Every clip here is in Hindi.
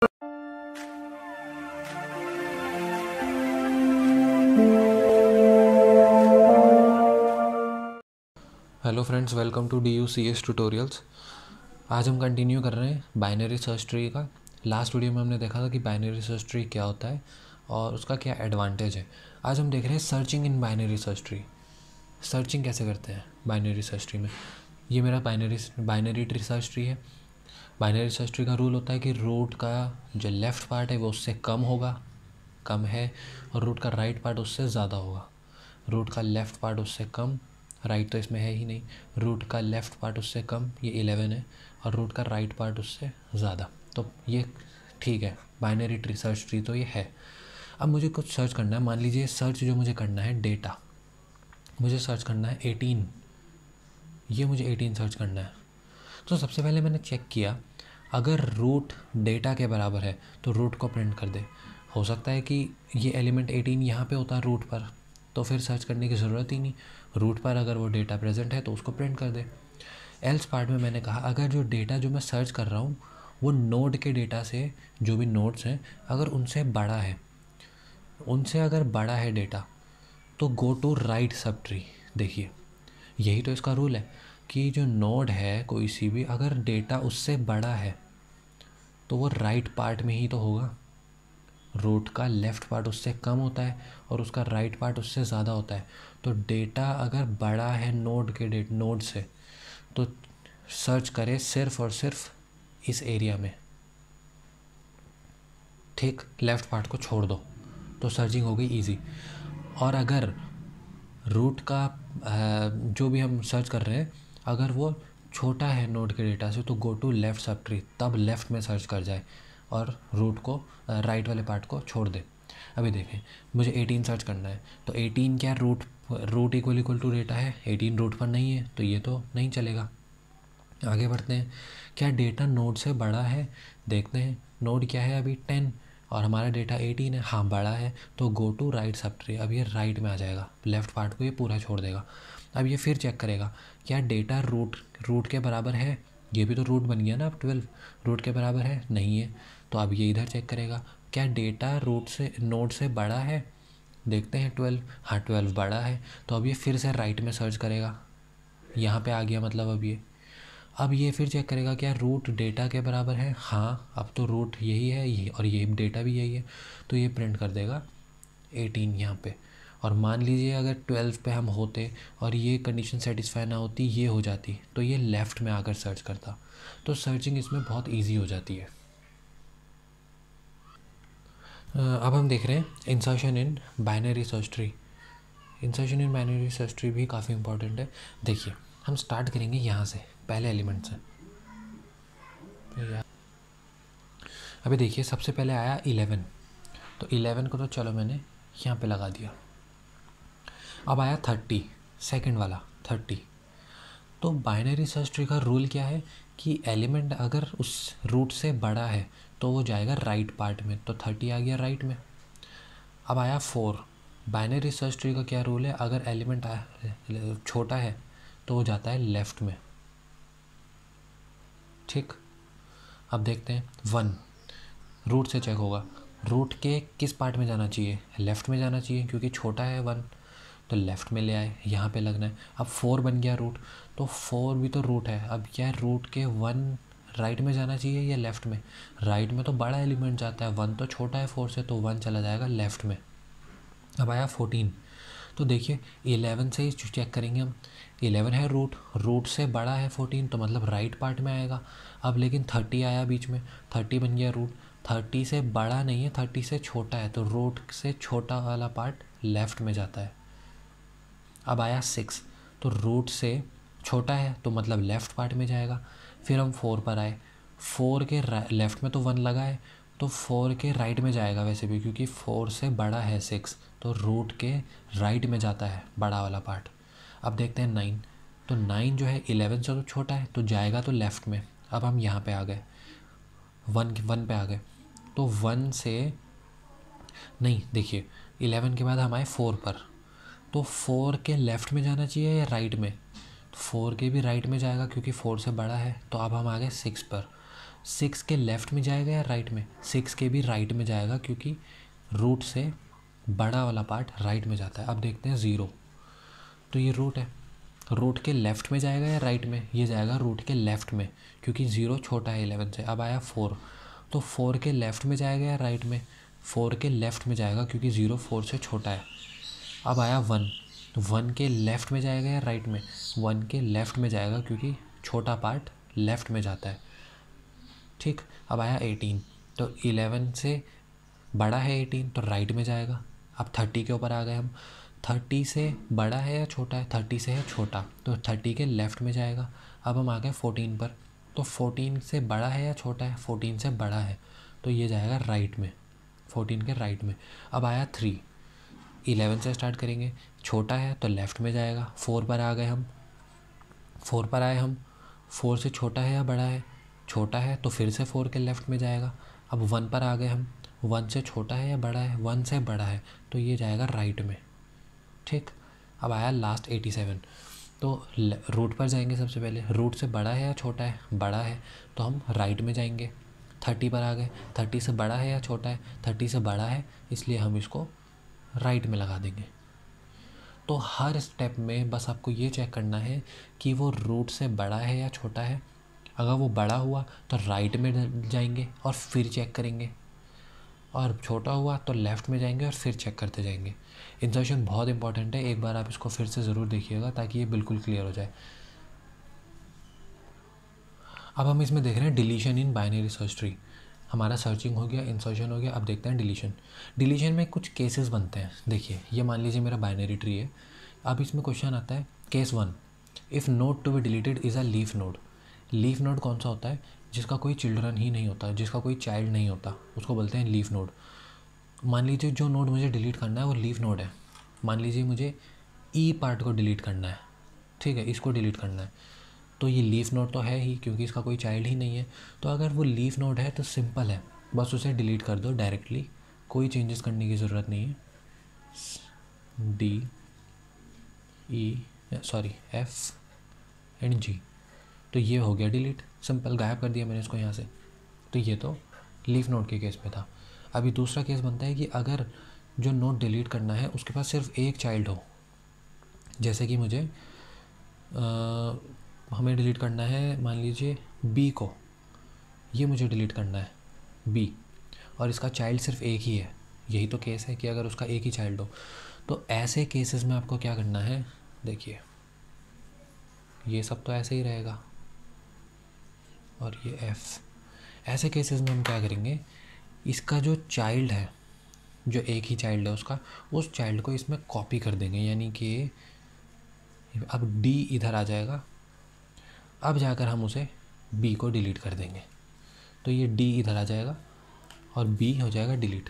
Hello friends welcome to D U C S tutorials आज हम कंटिन्यू कर रहे हैं बाइनरी सर्च ट्री का लास्ट वीडियो में हमने देखा था कि बाइनरी सर्च ट्री क्या होता है और उसका क्या एडवांटेज है आज हम देख रहे हैं searching in binary search tree searching कैसे करते हैं बाइनरी सर्च ट्री में ये मेरा binary binary tree search tree है बाइनरी सर्च ट्री का रूल होता है कि रूट का जो लेफ़्ट पार्ट है वो उससे कम होगा कम है और रूट का राइट पार्ट उससे ज़्यादा होगा रूट का लेफ़्ट पार्ट उससे कम राइट तो इसमें है ही नहीं रूट का लेफ़्ट पार्ट उससे कम ये इलेवन है और रूट का राइट पार्ट उससे ज़्यादा तो ये ठीक है बाइनरी ट्री सर्च ट्री तो ये है अब मुझे कुछ सर्च करना है मान लीजिए सर्च जो मुझे करना है डेटा मुझे सर्च करना है एटीन ये मुझे एटीन सर्च करना है तो सबसे पहले मैंने चेक किया अगर रूट डेटा के बराबर है तो रूट को प्रिंट कर दे हो सकता है कि ये एलिमेंट 18 यहाँ पे होता है रूट पर तो फिर सर्च करने की ज़रूरत ही नहीं रूट पर अगर वो डेटा प्रेजेंट है तो उसको प्रिंट कर दे एल्स पार्ट में मैंने कहा अगर जो डेटा जो मैं सर्च कर रहा हूँ वो नोड के डेटा से जो भी नोड्स हैं अगर उनसे बड़ा है उनसे अगर बड़ा है डेटा तो go to right sub tree देखिए यही तो इसका रूल है कि जो नोड है कोई सी भी अगर डेटा उससे बड़ा है तो वो राइट पार्ट में ही तो होगा रूट का लेफ़्ट पार्ट उससे कम होता है और उसका राइट पार्ट उससे ज़्यादा होता है तो डेटा अगर बड़ा है नोड के डेट नोड से तो सर्च करें सिर्फ और सिर्फ इस एरिया में ठीक लेफ़्ट पार्ट को छोड़ दो तो सर्चिंग हो गई ईजी और अगर रूट का जो भी हम सर्च कर रहे हैं अगर वो छोटा है नोड के डेटा से तो go to left sub tree तब लेफ़्ट में सर्च कर जाए और रूट को राइट वाले पार्ट को छोड़ दे अभी देखें मुझे 18 सर्च करना है तो 18 क्या root root equal equal to data है 18 रूट पर नहीं है तो ये तो नहीं चलेगा आगे बढ़ते हैं क्या डेटा नोड से बड़ा है देखते हैं नोड क्या है अभी टेन और हमारा डेटा एटीन है हाँ बड़ा है तो go to right sub tree अब ये राइट में आ जाएगा लेफ़्ट पार्ट को ये पूरा छोड़ देगा अब ये फिर चेक करेगा क्या डेटा रूट रूट के बराबर है ये भी तो रूट बन गया ना अब ट्वेल्व रूट के बराबर है नहीं है तो अब ये इधर चेक करेगा क्या डेटा रूट से नोट से बड़ा है देखते हैं ट्वेल्व हाँ ट्वेल्व बड़ा है तो अब ये फिर से राइट में सर्च करेगा यहाँ पे आ गया मतलब अब ये अब ये फिर चेक करेगा क्या रूट डेटा के बराबर है हाँ अब तो रूट यही है ये और ये डेटा भी यही है तो ये प्रिंट कर देगा एटीन यहाँ पर और मान लीजिए अगर ट्वेल्व पे हम होते और ये कंडीशन सेटिस्फाई ना होती ये हो जाती तो ये लेफ़्ट में आकर सर्च करता तो सर्चिंग इसमें बहुत ईजी हो जाती है अब हम देख रहे हैं insertion in binary search tree insertion in binary search tree भी काफ़ी इंपॉर्टेंट है देखिए हम स्टार्ट करेंगे यहाँ से पहले एलिमेंट से तो अभी देखिए सबसे पहले आया इलेवन तो इलेवन को तो चलो मैंने यहाँ पे लगा दिया अब आया थर्टी सेकेंड वाला थर्टी तो बाइनरी सर्च ट्री का रूल क्या है कि एलिमेंट अगर उस रूट से बड़ा है तो वो जाएगा राइट पार्ट में तो थर्टी आ गया राइट में अब आया फोर बाइनरी सर्च ट्री का क्या रूल है अगर एलिमेंट छोटा है तो वो जाता है लेफ़्ट में ठीक अब देखते हैं वन रूट से चेक होगा रूट के किस पार्ट में जाना चाहिए लेफ़्ट में जाना चाहिए क्योंकि छोटा है वन तो लेफ़्ट में ले आए यहाँ पे लगना है अब फोर बन गया रूट तो फोर भी तो रूट है अब क्या रूट के वन राइट में जाना चाहिए या लेफ़्ट में राइट में तो बड़ा एलिमेंट जाता है वन तो छोटा है फोर से तो वन चला जाएगा लेफ़्ट में अब आया फोर्टीन तो देखिए एलेवन से ही चेक करेंगे हम एलेवन है रूट रूट से बड़ा है फोर्टीन तो मतलब राइट पार्ट में आएगा अब लेकिन थर्टी आया बीच में थर्टी बन गया रूट थर्टी से बड़ा नहीं है थर्टी से छोटा है तो रूट से छोटा वाला पार्ट लेफ़्ट में जाता है अब आया सिक्स तो रूट से छोटा है तो मतलब लेफ़्ट पार्ट में जाएगा फिर हम फोर पर आए फोर के लेफ़्ट में तो वन लगा है तो फोर के राइट में जाएगा वैसे भी क्योंकि फोर से बड़ा है सिक्स तो रूट के राइट में जाता है बड़ा वाला पार्ट अब देखते हैं नाइन तो नाइन जो है इलेवन से तो छोटा है तो जाएगा तो लेफ़्ट में अब हम यहाँ पे आ गए वन वन पे आ गए तो वन से नहीं देखिए इलेवन के बाद हम आए फोर पर तो फोर के लेफ़्ट में जाना चाहिए या राइट में फोर के भी राइट में जाएगा क्योंकि फोर से बड़ा है तो अब हम आ गए सिक्स पर सिक्स के लेफ़्ट में जाएगा या राइट में सिक्स के भी राइट में जाएगा क्योंकि रूट से बड़ा वाला पार्ट राइट में जाता है अब देखते हैं ज़ीरो तो ये रूट है रूट के लेफ़्ट में जाएगा या राइट में ये जाएगा रूट के लेफ़्ट में क्योंकि ज़ीरो छोटा है एलेवन से अब आया फोर तो फोर के लेफ़्ट में जाएगा या राइट में फोर के लेफ़्ट में जाएगा क्योंकि ज़ीरो फोर से छोटा है अब आया वन तो वन के लेफ़्ट में जाएगा या राइट में वन के लेफ़्ट में जाएगा क्योंकि छोटा पार्ट लेफ़्ट में जाता है ठीक अब आया एटीन तो इलेवन से बड़ा है एटीन तो राइट में जाएगा अब थर्टी के ऊपर आ गए हम थर्टी से बड़ा है या छोटा है थर्टी से है छोटा तो थर्टी के लेफ़्ट में जाएगा अब हम आ गए फोर्टीन पर तो फोर्टीन से बड़ा है या छोटा है फोर्टीन से बड़ा है तो ये जाएगा राइट में फोर्टीन के राइट में अब आया थ्री इलेवन से स्टार्ट करेंगे छोटा है तो लेफ़्ट में जाएगा फोर पर आ गए हम फोर पर आए हम फोर से छोटा है या बड़ा है छोटा है तो फिर से फोर के लेफ़्ट में जाएगा अब वन पर आ गए हम वन से छोटा है या बड़ा है वन से बड़ा है तो ये जाएगा राइट में ठीक अब आया लास्ट एटी सेवन तो रूट पर जाएंगे सबसे पहले रूट से बड़ा है या छोटा है बड़ा है तो हम राइट में जाएंगे थर्टी पर आ गए थर्टी से बड़ा है या छोटा है थर्टी से बड़ा है इसलिए हम इसको राइट में लगा देंगे तो हर स्टेप में बस आपको ये चेक करना है कि वो रूट से बड़ा है या छोटा है अगर वो बड़ा हुआ तो राइट में जाएंगे और फिर चेक करेंगे और छोटा हुआ तो लेफ़्ट में जाएंगे और फिर चेक करते जाएंगे इंसर्शन बहुत इंपॉर्टेंट है एक बार आप इसको फिर से ज़रूर देखिएगा ताकि ये बिल्कुल क्लियर हो जाए अब हम इसमें देख रहे हैं deletion in binary search tree हमारा सर्चिंग हो गया इंसर्शन हो गया अब देखते हैं डिलीशन डिलीशन में कुछ केसेस बनते हैं देखिए ये मान लीजिए मेरा बाइनरी ट्री है अब इसमें क्वेश्चन आता है case one if node to be deleted is a leaf node leaf node कौन सा होता है जिसका कोई चिल्ड्रन ही नहीं होता जिसका कोई चाइल्ड नहीं होता उसको बोलते हैं लीफ नोड मान लीजिए जो नोड मुझे डिलीट करना है वो लीफ नोड है मान लीजिए मुझे ई e पार्ट को डिलीट करना है ठीक है इसको डिलीट करना है तो ये लीफ नोड तो है ही क्योंकि इसका कोई चाइल्ड ही नहीं है तो अगर वो लीफ नोड है तो सिंपल है बस उसे डिलीट कर दो डायरेक्टली कोई चेंजेस करने की ज़रूरत नहीं है D E sorry F and G तो ये हो गया डिलीट सिंपल गायब कर दिया मैंने इसको यहाँ से तो ये तो लीफ नोट के केस में था अभी दूसरा केस बनता है कि अगर जो नोट डिलीट करना है उसके पास सिर्फ एक चाइल्ड हो जैसे कि मुझे हमें डिलीट करना है मान लीजिए बी को ये मुझे डिलीट करना है बी और इसका चाइल्ड सिर्फ एक ही है यही तो केस है कि अगर उसका एक ही चाइल्ड हो तो ऐसे केसेस में आपको क्या करना है देखिए ये सब तो ऐसे ही रहेगा और ये एफ़ ऐसे केसेस में हम क्या करेंगे इसका जो चाइल्ड है जो एक ही चाइल्ड है उसका उस चाइल्ड को इसमें कॉपी कर देंगे यानी कि अब डी इधर आ जाएगा अब जाकर हम उसे बी को डिलीट कर देंगे तो ये डी इधर आ जाएगा और बी हो जाएगा delete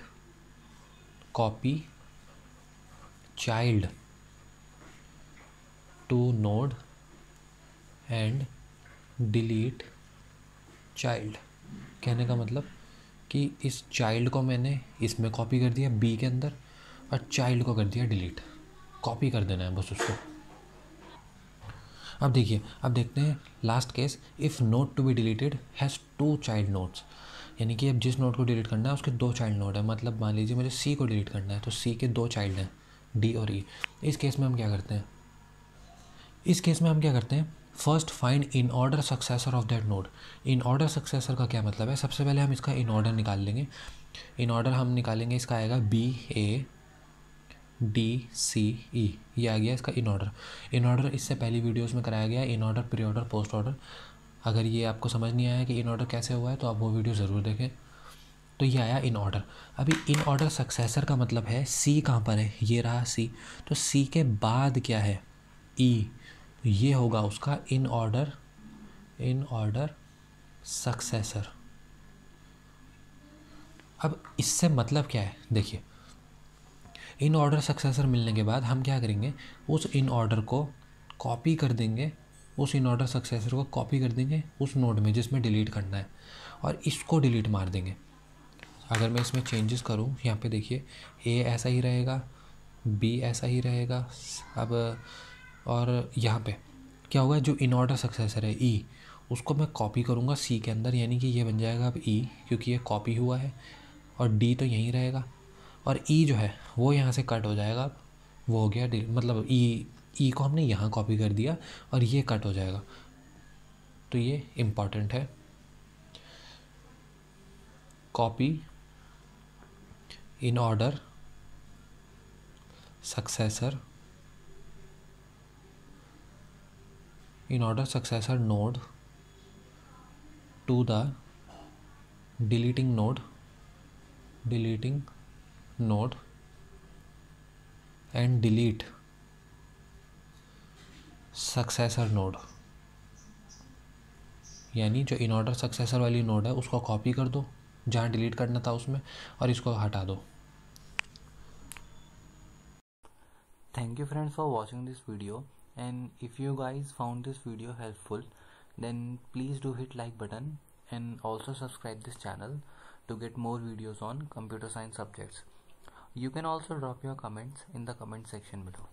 copy child to node and delete child कहने का मतलब कि इस चाइल्ड को मैंने इसमें कॉपी कर दिया बी के अंदर और चाइल्ड को कर दिया डिलीट कॉपी कर देना है बस उसको अब देखिए अब देखते हैं last case if node to be deleted has two child nodes यानी कि अब जिस नोट को डिलीट करना है उसके दो चाइल्ड नोट है मतलब मान लीजिए मुझे सी को डिलीट करना है तो सी के दो चाइल्ड हैं डी और ई e। इस केस में हम क्या करते हैं इस केस में हम क्या करते हैं first find in order successor of that node in order successor का क्या मतलब है सबसे पहले हम इसका इन ऑर्डर निकाल लेंगे इन ऑर्डर हम निकालेंगे इसका आएगा बी ए डी सी ई ये आ गया इसका इन ऑर्डर इन ऑर्डर इससे पहली वीडियोस में कराया गया in order pre order post order अगर ये आपको समझ नहीं आया कि इन ऑर्डर कैसे हुआ है तो आप वो वीडियो ज़रूर देखें तो ये आया इन ऑर्डर अभी इन ऑर्डर सक्सेसर का मतलब है सी कहाँ पर है ये रहा सी तो सी के बाद क्या है ई e, ये होगा उसका in order in order successor अब इससे मतलब क्या है देखिए इन ऑर्डर सक्सेसर मिलने के बाद हम क्या करेंगे उस इन ऑर्डर को कॉपी कर देंगे उस इन ऑर्डर सक्सेसर को कॉपी कर देंगे उस नोड में जिसमें डिलीट करना है और इसको डिलीट मार देंगे अगर मैं इसमें चेंजेस करूँ यहाँ पे देखिए ए ऐसा ही रहेगा बी ऐसा ही रहेगा अब और यहाँ पे क्या होगा जो इन ऑर्डर सक्सेसर है ई e, उसको मैं कॉपी करूँगा सी के अंदर यानी कि ये बन जाएगा अब ई e, क्योंकि ये कॉपी हुआ है और डी तो यहीं रहेगा और ई e जो है वो यहाँ से कट हो जाएगा वो हो गया डिल मतलब ई e, ई e को हमने यहाँ कॉपी कर दिया और ये कट हो जाएगा तो ये इम्पॉर्टेंट है copy in order successor in order successor node to the deleting node deleting node and delete successor node यानी जो इन ऑर्डर सक्सेसर वाली नोड है उसको कॉपी कर दो जहाँ डिलीट करना था उसमें और इसको हटा दो thank you friends for watching this video and if you guys found this video helpful then please do hit like button and also subscribe this channel to get more videos on computer science subjects You can also drop your comments in the comment section below.